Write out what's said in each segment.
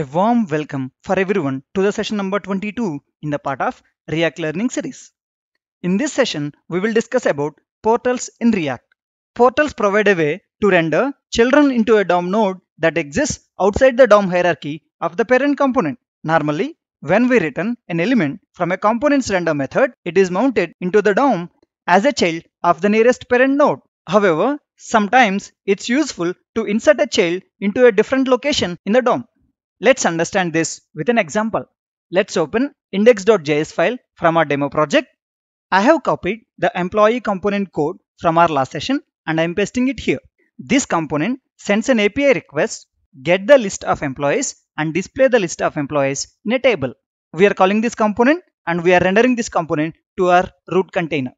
A warm welcome for everyone to the session number 22 in the part of React Learning series. In this session, we will discuss about portals in React. Portals provide a way to render children into a DOM node that exists outside the DOM hierarchy of the parent component. Normally, when we return an element from a component's render method, it is mounted into the DOM as a child of the nearest parent node. However, sometimes it's useful to insert a child into a different location in the DOM. Let's understand this with an example. Let's open index.js file from our demo project. I have copied the employee component code from our last session and I am pasting it here. This component sends an API request, get the list of employees and display the list of employees in a table. We are calling this component and we are rendering this component to our root container.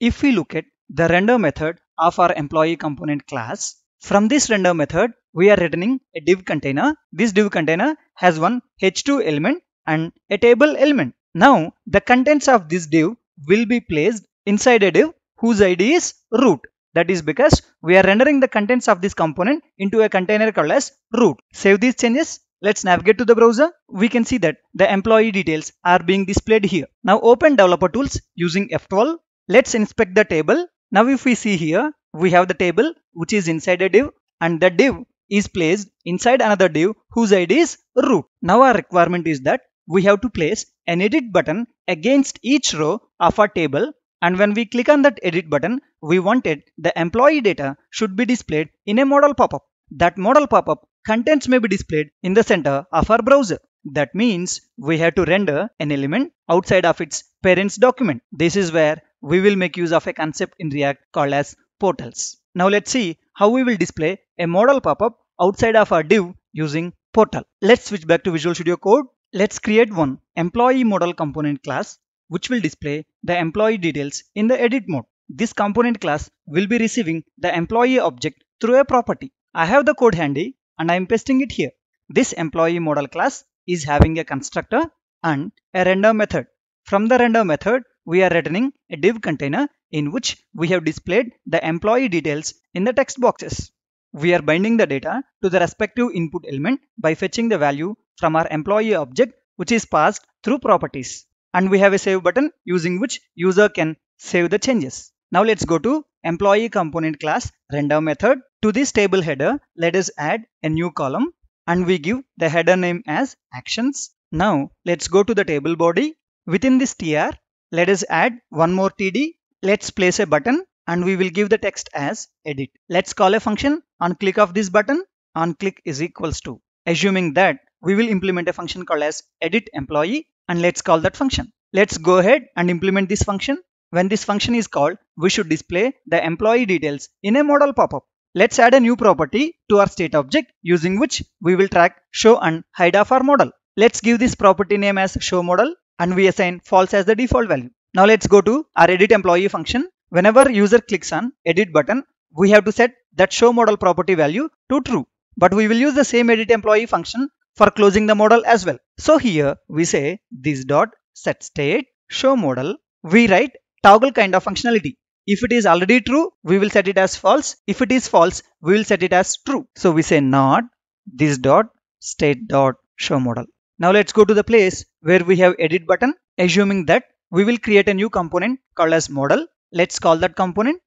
If we look at the render method of our employee component class, from this render method, we are returning a div container. This div container has one h2 element and a table element. Now the contents of this div will be placed inside a div whose id is root. That is because we are rendering the contents of this component into a container called as root. Save these changes. Let's navigate to the browser. We can see that the employee details are being displayed here. Now open developer tools using F12. Let's inspect the table. Now if we see here, we have the table which is inside a div and the div is placed inside another div whose id is root. Now our requirement is that we have to place an edit button against each row of our table and when we click on that edit button, we wanted the employee data should be displayed in a modal pop-up. That modal pop-up contents may be displayed in the center of our browser. That means we have to render an element outside of its parents document. This is where we will make use of a concept in React called as portals. Now let's see how we will display a modal pop-up outside of our div using portal. Let's switch back to Visual Studio Code. Let's create one employee modal component class which will display the employee details in the edit mode. This component class will be receiving the employee object through a property. I have the code handy and I am pasting it here. This employee modal class is having a constructor and a render method. From the render method, we are returning a div container in which we have displayed the employee details in the text boxes. We are binding the data to the respective input element by fetching the value from our employee object which is passed through properties. And we have a save button using which user can save the changes. Now let's go to employee component class render method. To this table header, let us add a new column and we give the header name as actions. Now let's go to the table body. Within this tr, let us add one more TD. Let's place a button and we will give the text as edit. Let's call a function on click of this button on click is equals to. Assuming that we will implement a function called as edit employee and let's call that function. Let's go ahead and implement this function. When this function is called, we should display the employee details in a modal pop-up. Let's add a new property to our state object using which we will track show and hide of our model. Let's give this property name as show model and we assign false as the default value. Now let's go to our edit employee function. Whenever user clicks on edit button, we have to set that show model property value to true. But we will use the same edit employee function for closing the model as well. So here we say this dot set state show model. We write toggle kind of functionality. If it is already true, we will set it as false. If it is false, we will set it as true. So we say not this dot state dot show model. Now let's go to the place where we have edit button. Assuming that we will create a new component called as model. Let's call that component.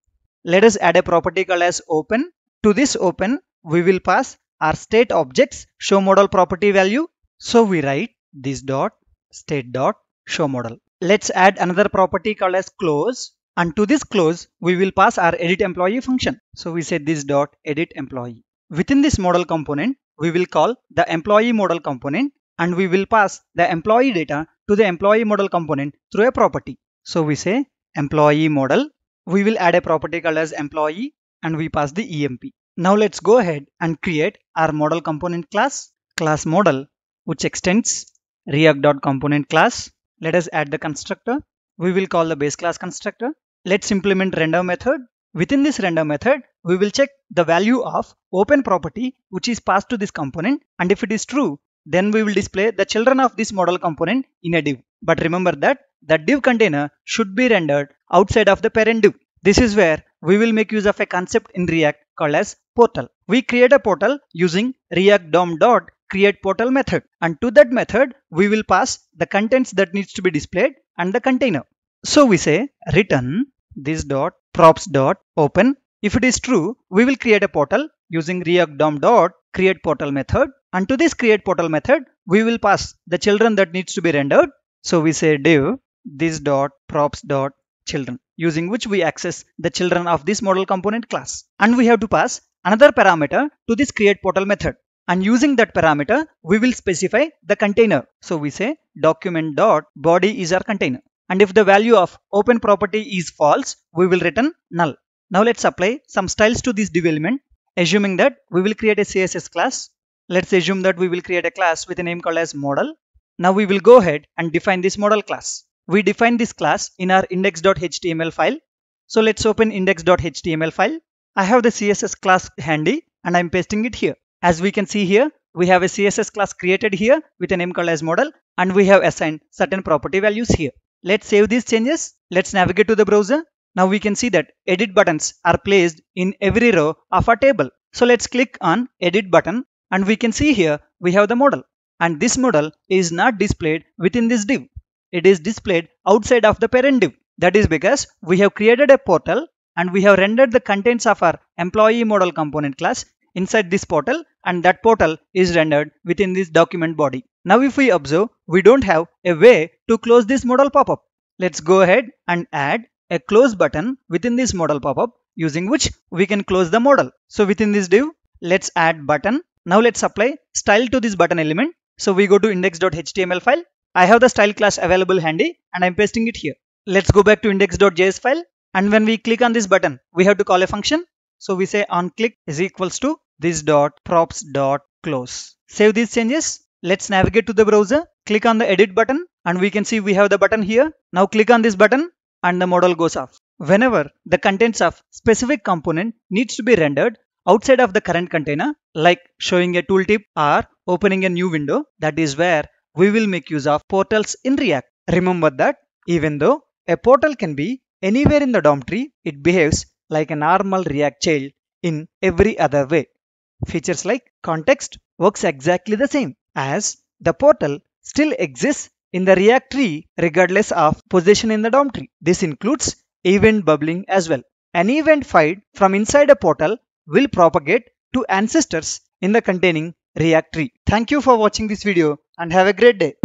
Let us add a property called as open. To this open, we will pass our state objects show model property value. So we write this dot state dot show model. Let's add another property called as close and to this close we will pass our edit employee function. So we say this dot edit employee. Within this model component we will call the employee model component and we will pass the employee data to the employee model component through a property. So we say employee model, we will add a property called as employee and we pass the EMP. Now let's go ahead and create our model component class, class model, which extends react.component class. Let us add the constructor. We will call the base class constructor. Let's implement render method. Within this render method, we will check the value of open property which is passed to this component and if it is true, then we will display the children of this model component in a div. But remember that the div container should be rendered outside of the parent div. This is where we will make use of a concept in React called as portal. We create a portal using react DOM dot create portal method and to that method we will pass the contents that needs to be displayed and the container. So we say return this dot props dot open. If it is true, we will create a portal using react DOM dot create portal method and to this create portal method we will pass the children that needs to be rendered so we say div this dot props dot children using which we access the children of this model component class and we have to pass another parameter to this create portal method and using that parameter we will specify the container so we say document dot body is our container and if the value of open property is false we will return null now let's apply some styles to this div element assuming that we will create a css class Let's assume that we will create a class with a name called as model. Now we will go ahead and define this model class. We define this class in our index.html file. So let's open index.html file. I have the CSS class handy and I'm pasting it here. As we can see here, we have a CSS class created here with a name called as model and we have assigned certain property values here. Let's save these changes. Let's navigate to the browser. Now we can see that edit buttons are placed in every row of a table. So let's click on edit button and we can see here we have the model and this model is not displayed within this div. It is displayed outside of the parent div. That is because we have created a portal and we have rendered the contents of our employee model component class inside this portal and that portal is rendered within this document body. Now if we observe, we don't have a way to close this model pop-up. Let's go ahead and add a close button within this model pop-up using which we can close the model. So within this div, let's add button now let's apply style to this button element. So we go to index.html file. I have the style class available handy and I'm pasting it here. Let's go back to index.js file. And when we click on this button, we have to call a function. So we say on click is equals to this dot props dot close. Save these changes. Let's navigate to the browser. Click on the edit button and we can see we have the button here. Now click on this button and the model goes off. Whenever the contents of specific component needs to be rendered outside of the current container, like showing a tooltip or opening a new window. That is where we will make use of portals in React. Remember that even though a portal can be anywhere in the DOM tree, it behaves like a normal React child in every other way. Features like context works exactly the same as the portal still exists in the React tree regardless of position in the DOM tree. This includes event bubbling as well. An event fired from inside a portal will propagate to ancestors in the containing React tree. Thank you for watching this video and have a great day.